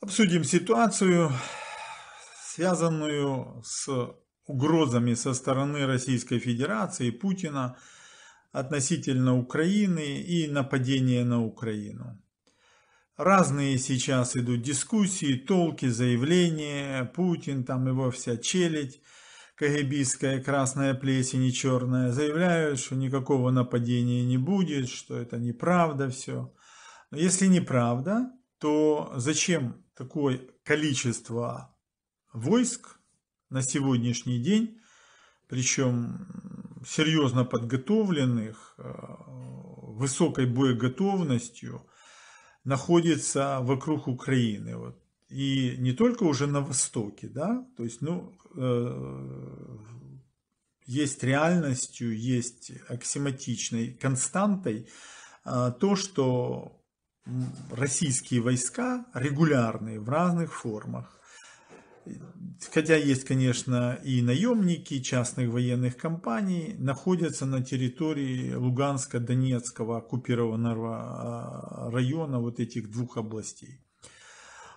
Обсудим ситуацию, связанную с угрозами со стороны Российской Федерации, Путина относительно Украины и нападения на Украину. Разные сейчас идут дискуссии, толки, заявления, Путин, там его вся челядь, КГБистская красная плесень и черная, заявляют, что никакого нападения не будет, что это неправда все. Но если неправда, то зачем Такое количество войск на сегодняшний день, причем серьезно подготовленных, э, высокой боеготовностью, находится вокруг Украины. Вот. И не только уже на востоке, да, то есть, ну, э, есть реальностью, есть аксиматичной константой э, то, что российские войска регулярные в разных формах. Хотя есть, конечно, и наемники частных военных компаний, находятся на территории Луганско-Донецкого оккупированного а, района вот этих двух областей.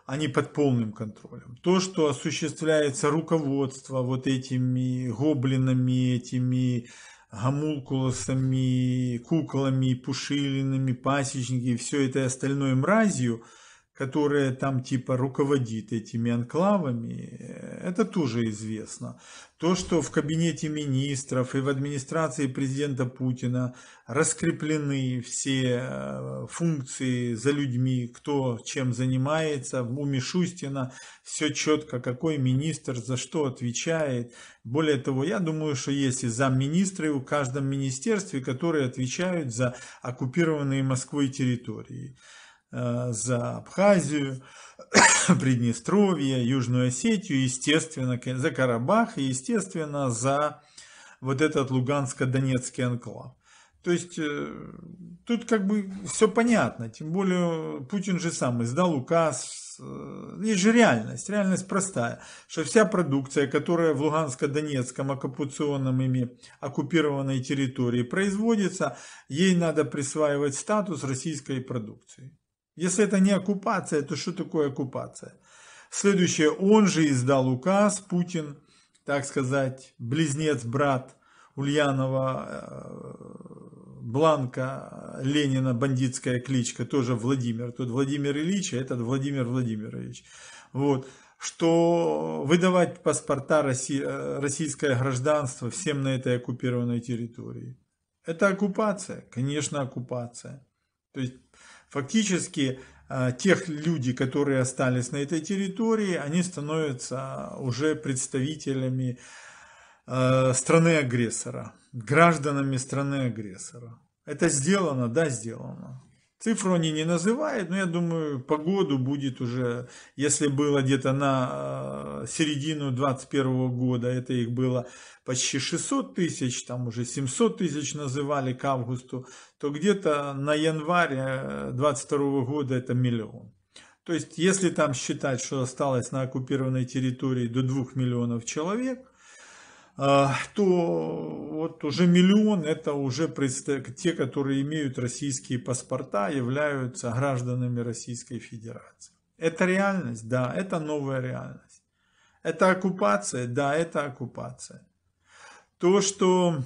Они под полным контролем. То, что осуществляется руководство вот этими гоблинами, этими гомункулосами, куклами, пушилинами, пасечниками, и все этой остальное мразью – которая там типа руководит этими анклавами, э, это тоже известно. То, что в кабинете министров и в администрации президента Путина раскреплены все э, функции за людьми, кто чем занимается, у Мишустина все четко, какой министр за что отвечает. Более того, я думаю, что есть и замминистры у каждом министерстве, которые отвечают за оккупированные Москвой территории. Э, за Абхазию, Приднестровье, Южную Осетию, естественно, за Карабах и, естественно, за вот этот Луганско-Донецкий анклав. То есть э, тут как бы все понятно, тем более Путин же сам издал указ, э, есть же реальность, реальность простая, что вся продукция, которая в Луганско-Донецком оккупационном ими оккупированной территории производится, ей надо присваивать статус российской продукции. Если это не оккупация, то что такое оккупация? Следующее, он же издал указ, Путин, так сказать, близнец, брат Ульянова, э, Бланка Ленина, бандитская кличка, тоже Владимир. Тут Владимир Ильич, а этот Владимир Владимирович. Вот что выдавать паспорта, э, российское гражданство всем на этой оккупированной территории. Это оккупация, конечно, оккупация. То есть Фактически э, тех людей, которые остались на этой территории, они становятся э, уже представителями э, страны-агрессора, гражданами страны-агрессора. Это сделано? Да, сделано. Цифру они не называют, но я думаю, по году будет уже, если было где-то на э, середину 2021 года, это их было почти 600 тысяч, там уже 700 тысяч называли к августу, то где-то на январе 2022 э, года это миллион. То есть, если там считать, что осталось на оккупированной территории до 2 миллионов человек, а, то вот уже миллион это уже те, которые имеют российские паспорта, являются гражданами Российской Федерации. Это реальность, да, это новая реальность. Это оккупация, да, это оккупация. То, что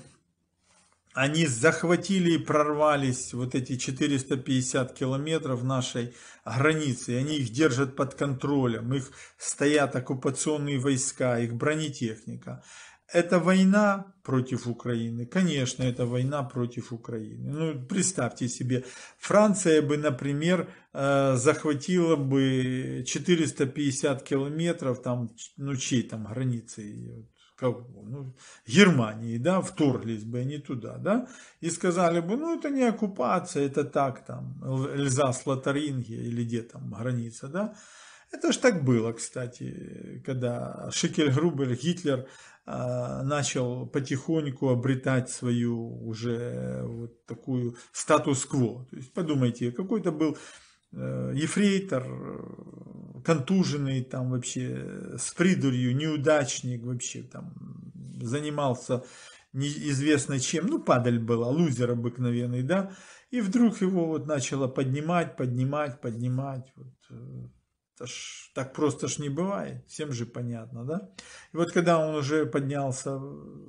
они захватили и прорвались вот эти 450 километров нашей границы, они их держат под контролем, их стоят оккупационные войска, их бронетехника. Это война против Украины. Конечно, это война против Украины. Ну, представьте себе, Франция бы, например, э, захватила бы 450 километров, там, ну, чьей там границы, кого? Ну, Германии, да, вторглись бы они туда, да, и сказали бы, ну, это не оккупация, это так, там, Эльзас, Лотарингия или где там граница, да. Это ж так было, кстати, когда Шикельгрубер, Гитлер а, начал потихоньку обретать свою уже э, вот такую статус-кво. То есть подумайте, какой-то был э, ефрейтор, э, контуженный там вообще, с придурью, неудачник вообще там, занимался неизвестно чем, ну падаль была, лузер обыкновенный, да, и вдруг его вот начало поднимать, поднимать, поднимать, вот, это ж, так просто ж не бывает, всем же понятно, да? И вот когда он уже поднялся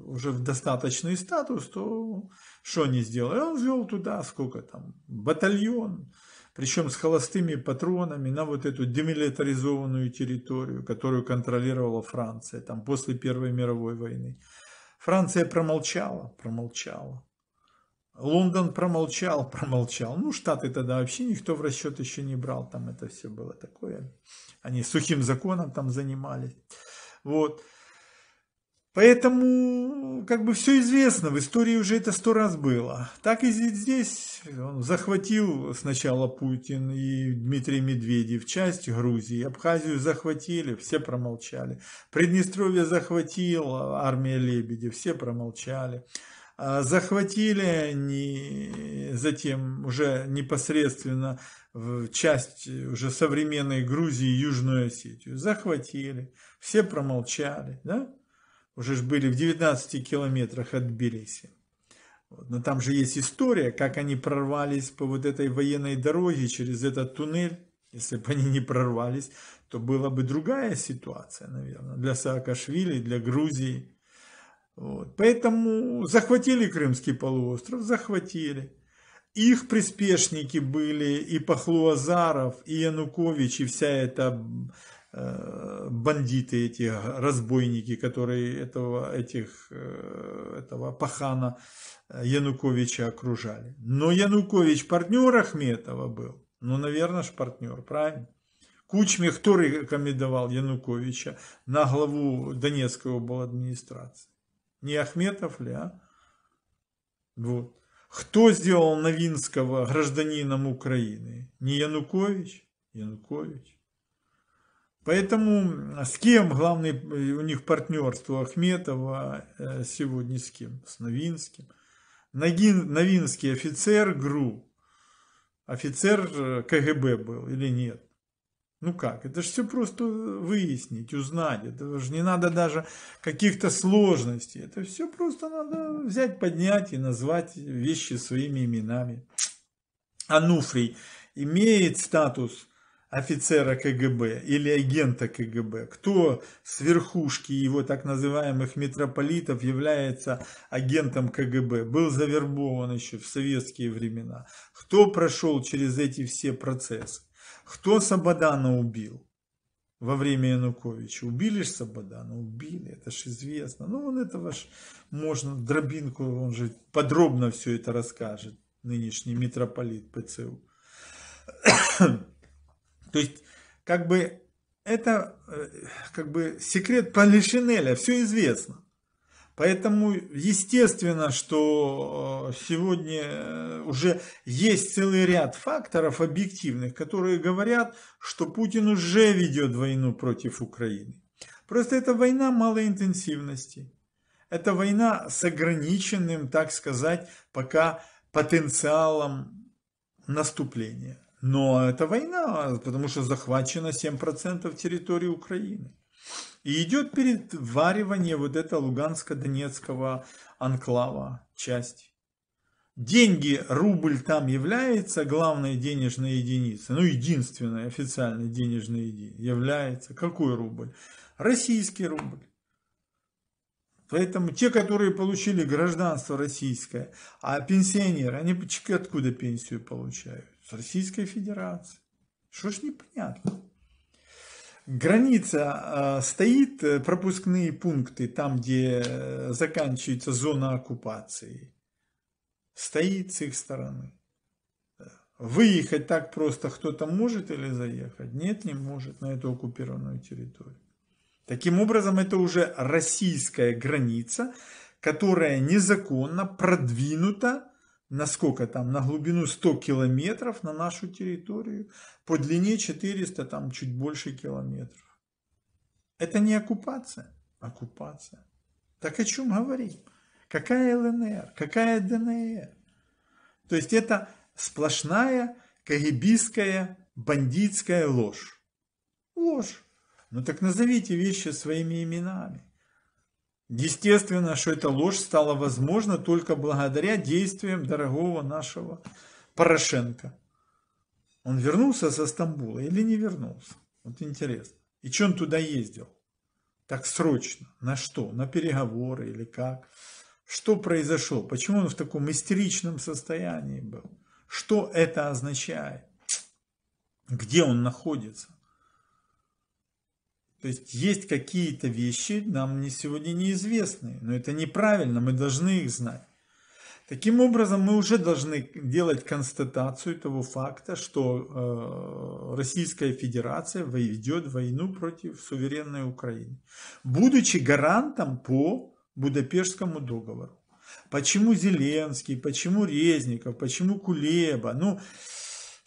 уже в достаточный статус, то что они сделали? Он ввел туда сколько там, батальон, причем с холостыми патронами на вот эту демилитаризованную территорию, которую контролировала Франция там после Первой мировой войны. Франция промолчала, промолчала. Лондон промолчал, промолчал. Ну, Штаты тогда вообще никто в расчет еще не брал. Там это все было такое. Они сухим законом там занимались. Вот. Поэтому, как бы все известно, в истории уже это сто раз было. Так и здесь он захватил сначала Путин и Дмитрий Медведев часть Грузии, Абхазию захватили, все промолчали. Приднестровье захватил армия Лебедя, все промолчали. А, захватили, не, затем уже непосредственно в часть уже современной Грузии Южную Осетию. Захватили, все промолчали, да? Уже ж были в 19 километрах от Тбилиси. Но там же есть история, как они прорвались по вот этой военной дороге через этот туннель. Если бы они не прорвались, то была бы другая ситуация, наверное, для Саакашвили, для Грузии. Вот. Поэтому захватили Крымский полуостров, захватили. Их приспешники были и Пахлуазаров, и Янукович, и вся эта э, бандиты эти, разбойники, которые этого, этих, э, этого пахана э, Януковича окружали. Но Янукович партнер Ахметова был. Ну, наверное, ж партнер, правильно? Кучме кто рекомендовал Януковича на главу Донецкой обл. администрации? Не Ахметов ли, а? Вот. Кто сделал Новинского гражданином Украины? Не Янукович? Янукович. Поэтому с кем главный э, у них партнерство Ахметова э, сегодня с кем? С Новинским. Ногин, Новинский офицер ГРУ, офицер э, КГБ был или нет? Ну как, это же все просто э, выяснить, узнать, это же не надо даже каких-то сложностей, это все просто надо взять, поднять и назвать вещи своими именами. Ануфрий имеет статус офицера КГБ или агента КГБ, кто с верхушки его так называемых митрополитов является агентом КГБ, был завербован еще в советские времена, кто прошел через эти все процессы. Кто Сабадана убил во время Януковича? Убили же Сабадана? Убили, это же известно. Ну, он это ваш, можно, дробинку, он же подробно все это расскажет, нынешний митрополит ПЦУ. То есть, как бы, это, э, как бы, секрет Полишинеля, все известно. Поэтому естественно, что э, сегодня э, уже есть целый ряд факторов объективных, которые говорят, что Путин уже ведет войну против Украины. Просто это война малой интенсивности. Это война с ограниченным, так сказать, пока потенциалом наступления. Но это война, потому что захвачено 7% территории Украины. И идет переваривание вот этого Луганско-Донецкого анклава, часть. Деньги, рубль там является главной денежной единицей, ну единственной официальной денежной единицей является. Какой рубль? Российский рубль. Поэтому те, которые получили гражданство российское, а пенсионеры, они откуда пенсию получают? С Российской Федерации. Что ж непонятно. Граница а, стоит, э, пропускные пункты там, где э, заканчивается зона оккупации, стоит с их стороны. Выехать так просто кто-то может или заехать? Нет, не может на эту оккупированную территорию. Таким образом, это уже российская граница, которая незаконно продвинута на сколько там, на глубину 100 километров на нашу территорию, по длине 400, там чуть больше километров. Это не оккупация, оккупация. Так о чем говорим? Какая ЛНР, какая ДНР? То есть это сплошная кагибистская бандитская ложь. Ложь. Ну так назовите вещи своими именами. Естественно, что эта ложь стала возможна только благодаря действиям дорогого нашего Порошенко. Он вернулся со Стамбула или не вернулся? Вот интересно. И что он туда ездил? Так срочно. На что? На переговоры или как? Что произошло? Почему он в таком истеричном состоянии был? Что это означает? Где он находится? То есть есть какие-то вещи, нам не сегодня неизвестные, но это неправильно, мы должны их знать. Таким образом, мы уже должны делать констатацию того факта, что э, Российская Федерация ведет войну против суверенной Украины, будучи гарантом по Будапештскому договору. Почему Зеленский, почему Резников, почему Кулеба? Ну,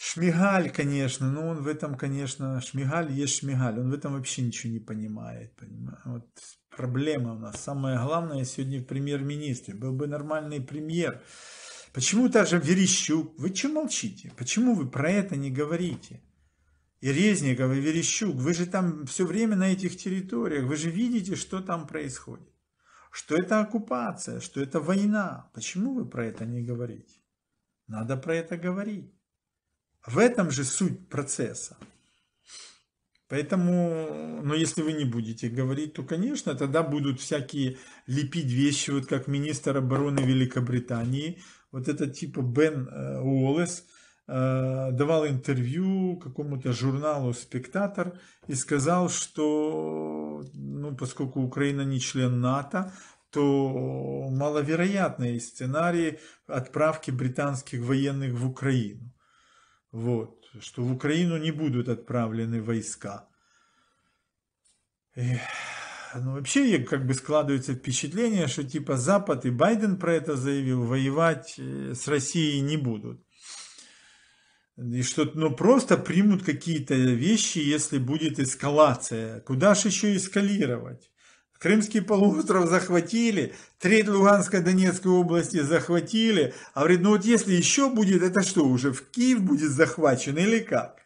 Шмигаль, конечно, но он в этом, конечно, Шмигаль есть Шмигаль, он в этом вообще ничего не понимает. Понимаешь? Вот проблема у нас. Самое главное сегодня в премьер-министре. Был бы нормальный премьер. Почему даже Верещук? Вы чем молчите? Почему вы про это не говорите? И Резников, и Верещук, вы же там все время на этих территориях, вы же видите, что там происходит. Что это оккупация, что это война. Почему вы про это не говорите? Надо про это говорить. В этом же суть процесса. Поэтому, но ну, если вы не будете говорить, то, конечно, тогда будут всякие лепить вещи, вот как министр обороны Великобритании, вот этот типа Бен э, Уоллес, э, давал интервью какому-то журналу «Спектатор» и сказал, что, ну, поскольку Украина не член НАТО, то маловероятные сценарии отправки британских военных в Украину вот, что в Украину не будут отправлены войска. И, ну, вообще, как бы складывается впечатление, что типа Запад и Байден про это заявил, воевать э, с Россией не будут. И что, ну, просто примут какие-то вещи, если будет эскалация. Куда же еще эскалировать? Крымский полуостров захватили, треть Луганской Донецкой области захватили. А говорит, ну вот если еще будет, это что, уже в Киев будет захвачен или как?